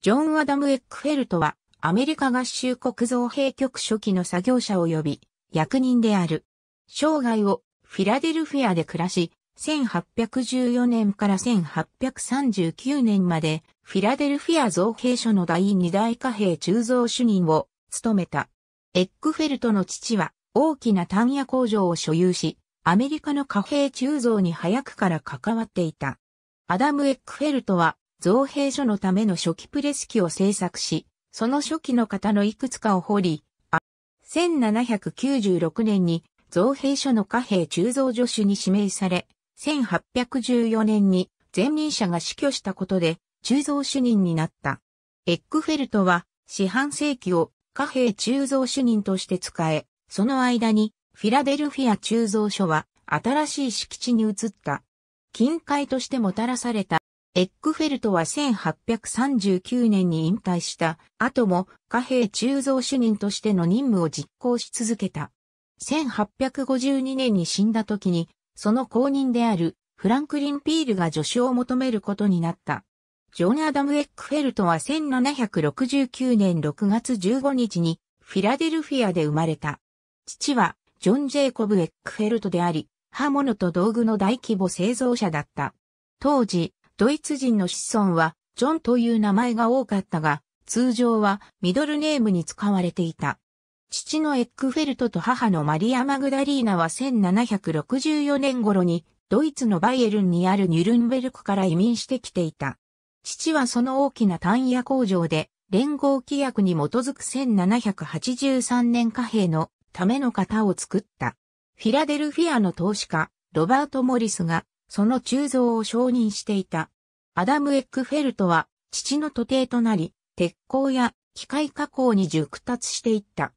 ジョン・アダム・エックフェルトは、アメリカ合衆国造幣局初期の作業者及び役人である。生涯をフィラデルフィアで暮らし、1814年から1839年まで、フィラデルフィア造幣所の第二大貨幣鋳造主任を務めた。エックフェルトの父は大きな単野工場を所有し、アメリカの貨幣鋳造に早くから関わっていた。アダム・エックフェルトは造幣所のための初期プレス機を制作し、その初期の方のいくつかを掘り、1796年に造幣所の貨幣鋳造助手に指名され、1814年に前任者が死去したことで鋳造主任になった。エックフェルトは四半世紀を貨幣鋳造主任として使え、その間にフィラデルフィア鋳造所は新しい敷地に移った。近海としてもたらされたエックフェルトは1839年に引退した後も貨幣鋳造主任としての任務を実行し続けた。1852年に死んだ時に、その後任であるフランクリン・ピールが助手を求めることになった。ジョン・アダム・エックフェルトは1769年6月15日にフィラデルフィアで生まれた。父はジョン・ジェイコブ・エックフェルトであり、刃物と道具の大規模製造者だった。当時、ドイツ人の子孫は、ジョンという名前が多かったが、通常はミドルネームに使われていた。父のエックフェルトと母のマリア・マグダリーナは1764年頃にドイツのバイエルンにあるニュルンベルクから移民してきていた。父はその大きな単野工場で連合規約に基づく1783年貨幣のための型を作った。フィラデルフィアの投資家、ロバート・モリスがその鋳造を承認していた。アダム・エックフェルトは、父の徒弟となり、鉄鋼や機械加工に熟達していった。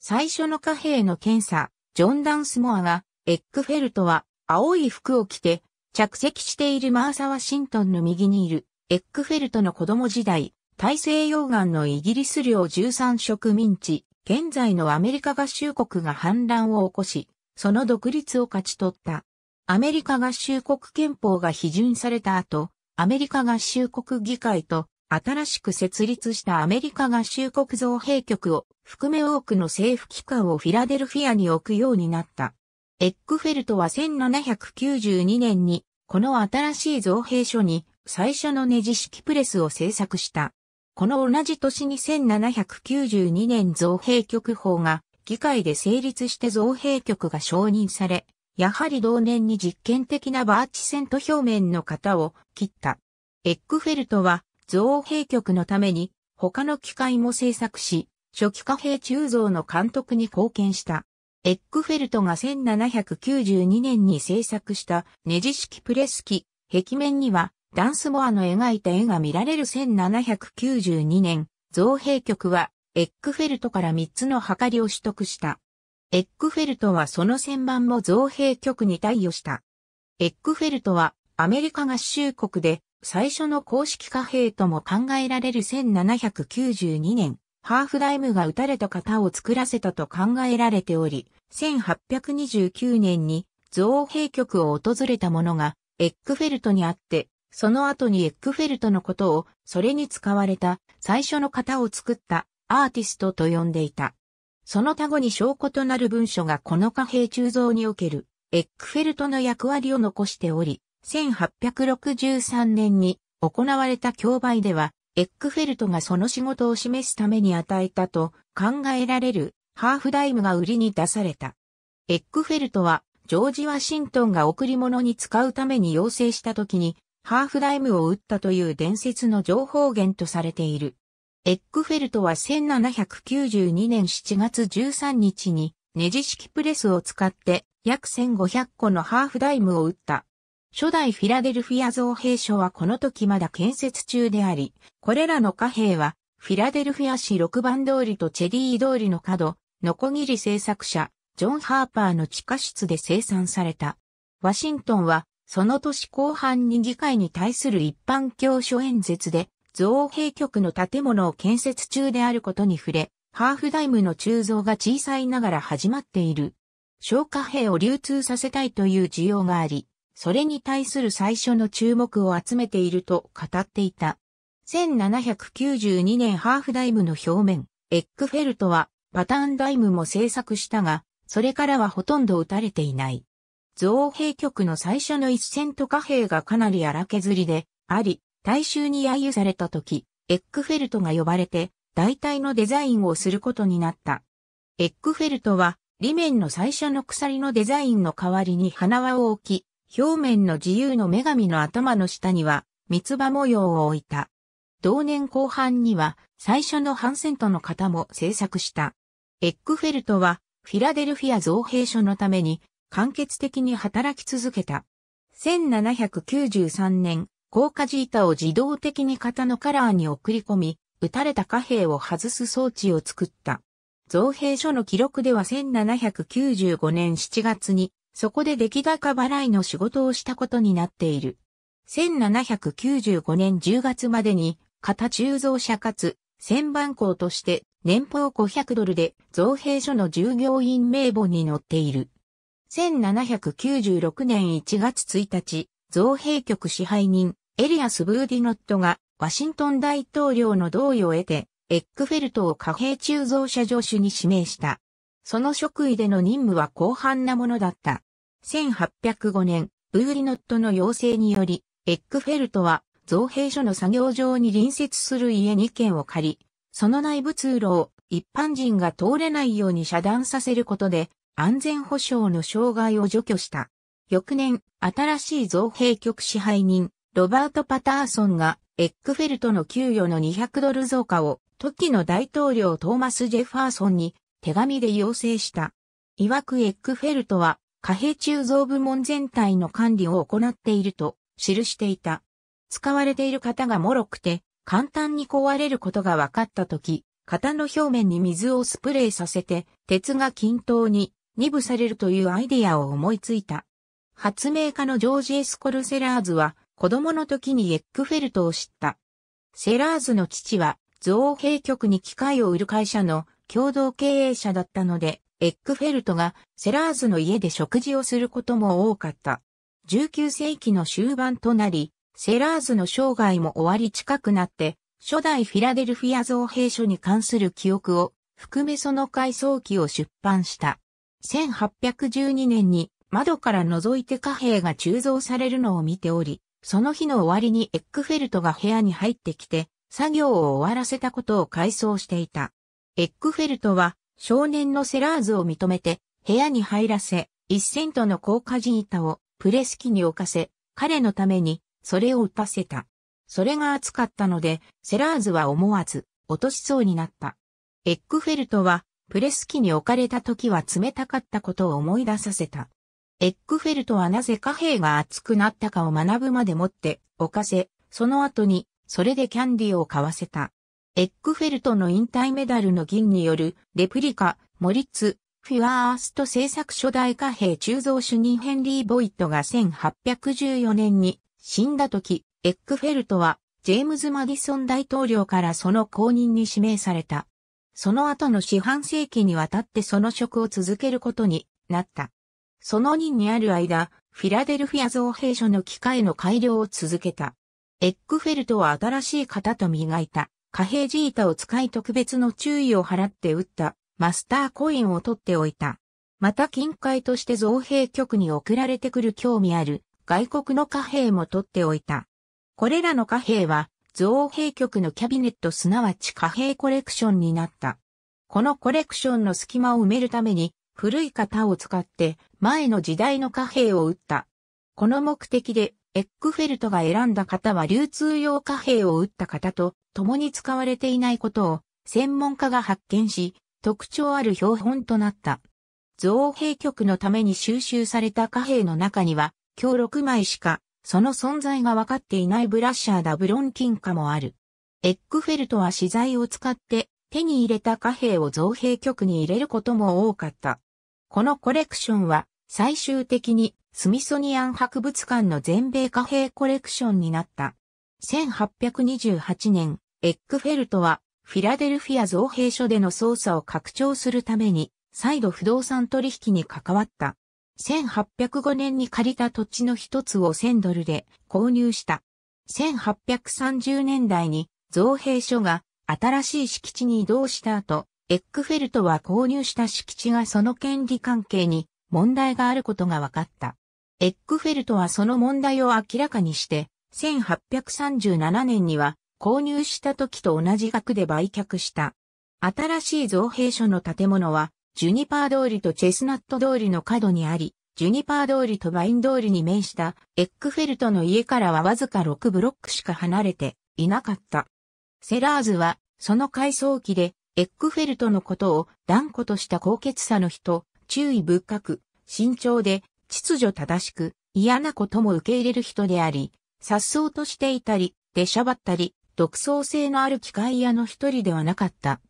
最初の貨幣の検査、ジョン・ダンスモアが、エックフェルトは青い服を着て、着席しているマーサ・ワシントンの右にいる、エックフェルトの子供時代、大西洋岸のイギリス領13植民地、現在のアメリカ合衆国が反乱を起こし、その独立を勝ち取った。アメリカ合衆国憲法が批准された後、アメリカ合衆国議会と新しく設立したアメリカ合衆国造幣局を含め多くの政府機関をフィラデルフィアに置くようになった。エックフェルトは1792年にこの新しい造幣所に最初のネジ式プレスを制作した。この同じ年に1792年造幣局法が議会で成立して造幣局が承認され、やはり同年に実験的なバーチセント表面の型を切った。エッグフェルトは造幣局のために他の機械も制作し、初期貨幣鋳造の監督に貢献した。エッグフェルトが1792年に制作したネジ式プレス機、壁面にはダンスモアの描いた絵が見られる1792年、造幣局はエッグフェルトから3つの計りを取得した。エックフェルトはその旋盤も造幣局に対応した。エックフェルトはアメリカ合衆国で最初の公式貨幣とも考えられる1792年、ハーフダイムが打たれた型を作らせたと考えられており、1829年に造幣局を訪れた者がエックフェルトにあって、その後にエックフェルトのことをそれに使われた最初の型を作ったアーティストと呼んでいた。その他後に証拠となる文書がこの貨幣鋳造におけるエックフェルトの役割を残しており、1863年に行われた競売では、エックフェルトがその仕事を示すために与えたと考えられるハーフダイムが売りに出された。エックフェルトはジョージ・ワシントンが贈り物に使うために要請した時にハーフダイムを打ったという伝説の情報源とされている。エックフェルトは1792年7月13日にネジ式プレスを使って約1500個のハーフダイムを打った。初代フィラデルフィア造幣所はこの時まだ建設中であり、これらの貨幣はフィラデルフィア市6番通りとチェリー通りの角、ノコギリ製作者、ジョン・ハーパーの地下室で生産された。ワシントンは、その年後半に議会に対する一般教書演説で、造幣局の建物を建設中であることに触れ、ハーフダイムの鋳造が小さいながら始まっている。消火兵を流通させたいという需要があり、それに対する最初の注目を集めていると語っていた。1792年ハーフダイムの表面、エッグフェルトはパターンダイムも制作したが、それからはほとんど打たれていない。造幣局の最初の一線と貨幣がかなり荒削りであり、大衆に揶揄された時、エックフェルトが呼ばれて、大体のデザインをすることになった。エックフェルトは、裏面の最初の鎖のデザインの代わりに花輪を置き、表面の自由の女神の頭の下には、三つ葉模様を置いた。同年後半には、最初のハンセントの型も制作した。エックフェルトは、フィラデルフィア造兵所のために、完結的に働き続けた。1793年、高架ー板を自動的に型のカラーに送り込み、打たれた貨幣を外す装置を作った。造幣所の記録では1795年7月に、そこで出来高払いの仕事をしたことになっている。1795年10月までに、型鋳造者かつ、千番工として年俸500ドルで造幣所の従業員名簿に載っている。1796年1月1日、造幣局支配人、エリアス・ブーディノットがワシントン大統領の同意を得て、エックフェルトを貨幣鋳造者助手に指名した。その職位での任務は広範なものだった。1805年、ブーリノットの要請により、エックフェルトは造幣所の作業場に隣接する家2軒を借り、その内部通路を一般人が通れないように遮断させることで、安全保障の障害を除去した。翌年、新しい造幣局支配人、ロバート・パターソンがエックフェルトの給与の200ドル増加を時の大統領トーマス・ジェファーソンに手紙で要請した。曰くエックフェルトは貨幣鋳造部門全体の管理を行っていると記していた。使われている型が脆くて簡単に壊れることが分かったとき、型の表面に水をスプレーさせて鉄が均等に二部されるというアイディアを思いついた。発明家のジョージ・エスコルセラーズは子供の時にエックフェルトを知った。セラーズの父は造幣局に機械を売る会社の共同経営者だったので、エックフェルトがセラーズの家で食事をすることも多かった。19世紀の終盤となり、セラーズの生涯も終わり近くなって、初代フィラデルフィア造幣所に関する記憶を含めその回想記を出版した。1812年に窓から覗いて貨幣が鋳造されるのを見ており、その日の終わりにエックフェルトが部屋に入ってきて、作業を終わらせたことを回想していた。エックフェルトは少年のセラーズを認めて部屋に入らせ、一セントの高価人板をプレス機に置かせ、彼のためにそれを打たせた。それが熱かったので、セラーズは思わず落としそうになった。エックフェルトはプレス機に置かれた時は冷たかったことを思い出させた。エックフェルトはなぜ貨幣が厚くなったかを学ぶまでもって、おかせ、その後に、それでキャンディーを買わせた。エックフェルトの引退メダルの銀による、レプリカ、モリッツ、フィワースト製作初代貨幣鋳造主任ヘンリー・ボイットが1814年に死んだ時、エックフェルトは、ジェームズ・マディソン大統領からその公認に指名された。その後の四半世紀にわたってその職を続けることになった。その任にある間、フィラデルフィア造幣所の機械の改良を続けた。エックフェルトは新しい型と磨いた、貨幣ジータを使い特別の注意を払って打ったマスターコインを取っておいた。また近海として造幣局に送られてくる興味ある外国の貨幣も取っておいた。これらの貨幣は造幣局のキャビネットすなわち貨幣コレクションになった。このコレクションの隙間を埋めるために古い型を使って前の時代の貨幣を打った。この目的でエックフェルトが選んだ型は流通用貨幣を打った型と共に使われていないことを専門家が発見し特徴ある標本となった。造幣局のために収集された貨幣の中には今日6枚しかその存在が分かっていないブラッシャーダブロン金貨もある。エックフェルトは資材を使って手に入れた貨幣を造幣局に入れることも多かった。このコレクションは最終的にスミソニアン博物館の全米貨幣コレクションになった。1828年、エックフェルトはフィラデルフィア造幣所での捜査を拡張するために再度不動産取引に関わった。1805年に借りた土地の一つを1000ドルで購入した。1830年代に造幣所が新しい敷地に移動した後、エックフェルトは購入した敷地がその権利関係に問題があることが分かった。エックフェルトはその問題を明らかにして、1837年には購入した時と同じ額で売却した。新しい造幣所の建物は、ジュニパー通りとチェスナット通りの角にあり、ジュニパー通りとバイン通りに面したエックフェルトの家からはわずか6ブロックしか離れていなかった。セラーズは、その改装機でエックフェルトのことを断固とした高潔さの人、注意深く、慎重で、秩序正しく、嫌なことも受け入れる人であり、颯爽としていたり、出しゃばったり、独創性のある機械屋の一人ではなかった。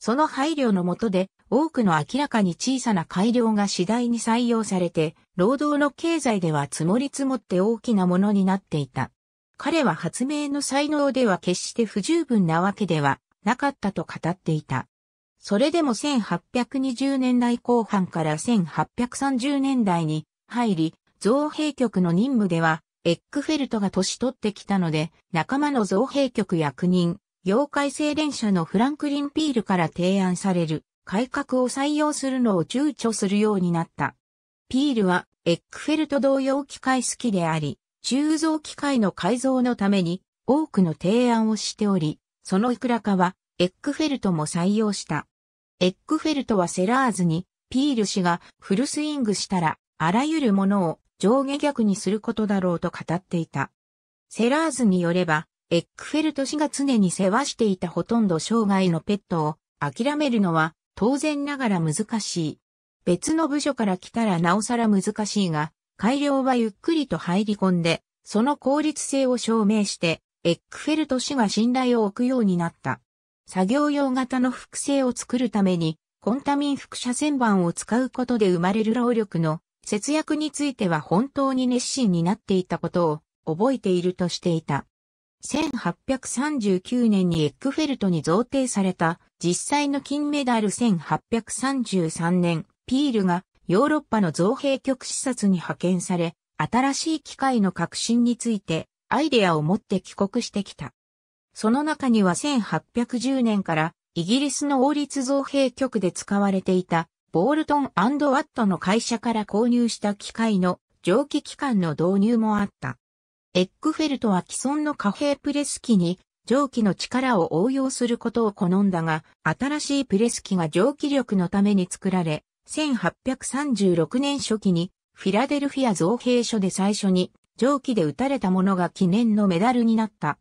その配慮のもとで、多くの明らかに小さな改良が次第に採用されて、労働の経済では積もり積もって大きなものになっていた。彼は発明の才能では決して不十分なわけではなかったと語っていた。それでも1820年代後半から1830年代に入り、造幣局の任務では、エックフェルトが年取ってきたので、仲間の造幣局役人、業界精錬者のフランクリン・ピールから提案される改革を採用するのを躊躇するようになった。ピールはエックフェルト同様機械好きであり、鋳造機械の改造のために多くの提案をしており、そのいくらかは、エックフェルトも採用した。エックフェルトはセラーズに、ピール氏がフルスイングしたら、あらゆるものを上下逆にすることだろうと語っていた。セラーズによれば、エックフェルト氏が常に世話していたほとんど生涯のペットを諦めるのは当然ながら難しい。別の部署から来たらなおさら難しいが、改良はゆっくりと入り込んで、その効率性を証明して、エックフェルト氏が信頼を置くようになった。作業用型の複製を作るために、コンタミン複写旋盤を使うことで生まれる労力の節約については本当に熱心になっていたことを覚えているとしていた。1839年にエックフェルトに贈呈された実際の金メダル1833年、ピールがヨーロッパの造幣局視察に派遣され、新しい機械の革新についてアイデアを持って帰国してきた。その中には1810年からイギリスの王立造幣局で使われていたボールトンワットの会社から購入した機械の蒸気機関の導入もあった。エッグフェルトは既存の貨幣プレス機に蒸気の力を応用することを好んだが、新しいプレス機が蒸気力のために作られ、1836年初期にフィラデルフィア造幣所で最初に蒸気で撃たれたものが記念のメダルになった。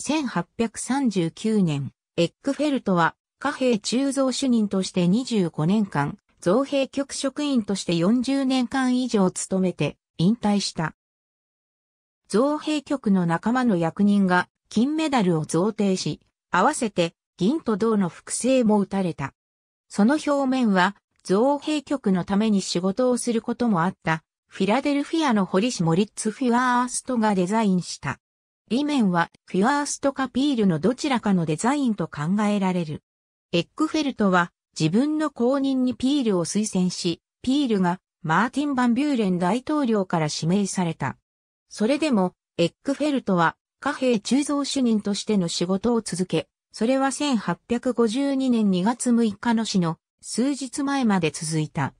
1839年、エックフェルトは、貨幣鋳造主任として25年間、造幣局職員として40年間以上務めて、引退した。造幣局の仲間の役人が、金メダルを贈呈し、合わせて、銀と銅の複製も撃たれた。その表面は、造幣局のために仕事をすることもあった、フィラデルフィアの堀市モリッツ・フィアーストがデザインした。理面はフィアーストかピールのどちらかのデザインと考えられる。エッグフェルトは自分の公認にピールを推薦し、ピールがマーティン・バンビューレン大統領から指名された。それでも、エッグフェルトは貨幣鋳造主任としての仕事を続け、それは1852年2月6日の死の数日前まで続いた。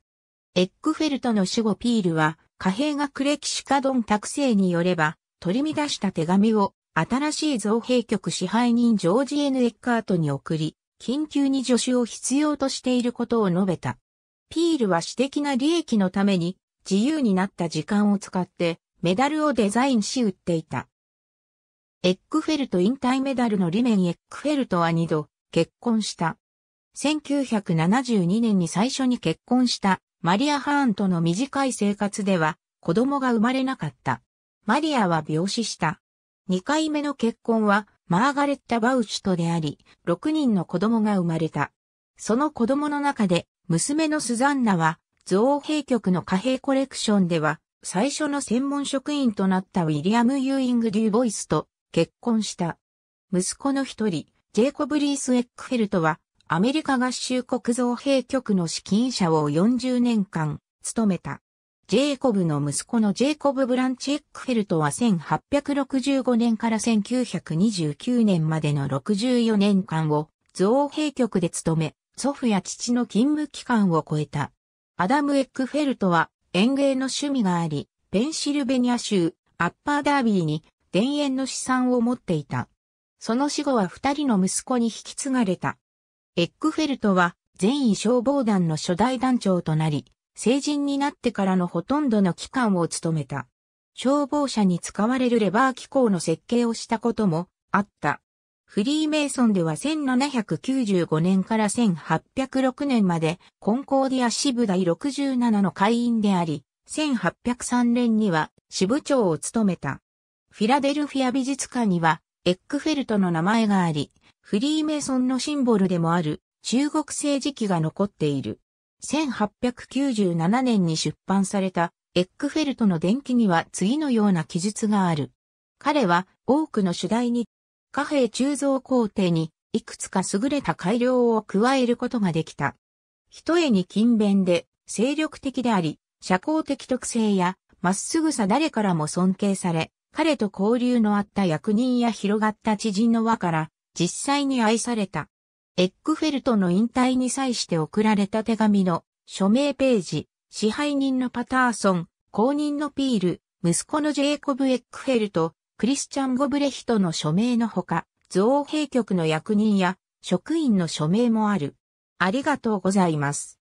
エックフェルトの守護ピールは、貨幣学歴史家ドン卓生によれば、取り乱した手紙を、新しい造幣局支配人ジョージ・ N・ エッカートに送り、緊急に助手を必要としていることを述べた。ピールは私的な利益のために、自由になった時間を使って、メダルをデザインし売っていた。エックフェルト引退メダルのリメンエックフェルトは2度、結婚した。1972年に最初に結婚したマリア・ハーンとの短い生活では子供が生まれなかった。マリアは病死した。2回目の結婚はマーガレッタ・バウチとであり、6人の子供が生まれた。その子供の中で娘のスザンナは造兵局の貨幣コレクションでは最初の専門職員となったウィリアム・ユーイング・デューボイスと結婚した。息子の一人、ジェイコブ・リース・エックフェルトはアメリカ合衆国造幣局の資金者を40年間務めた。ジェイコブの息子のジェイコブ・ブランチエックフェルトは1865年から1929年までの64年間を造幣局で務め、祖父や父の勤務期間を超えた。アダム・エックフェルトは園芸の趣味があり、ペンシルベニア州アッパーダービーに田園の資産を持っていた。その死後は二人の息子に引き継がれた。エックフェルトは善意消防団の初代団長となり、成人になってからのほとんどの期間を務めた。消防車に使われるレバー機構の設計をしたこともあった。フリーメイソンでは1795年から1806年までコンコーディア支部第67の会員であり、1803年には支部長を務めた。フィラデルフィア美術館にはエックフェルトの名前があり、フリーメイソンのシンボルでもある中国政治記が残っている。1897年に出版されたエックフェルトの伝記には次のような記述がある。彼は多くの主題に貨幣鋳造工程にいくつか優れた改良を加えることができた。一重に勤勉で精力的であり、社交的特性やまっすぐさ誰からも尊敬され、彼と交流のあった役人や広がった知人の輪から実際に愛された。エックフェルトの引退に際して送られた手紙の署名ページ、支配人のパターソン、公認のピール、息子のジェイコブ・エックフェルト、クリスチャン・ゴブレヒトの署名のほか、造幣兵局の役人や職員の署名もある。ありがとうございます。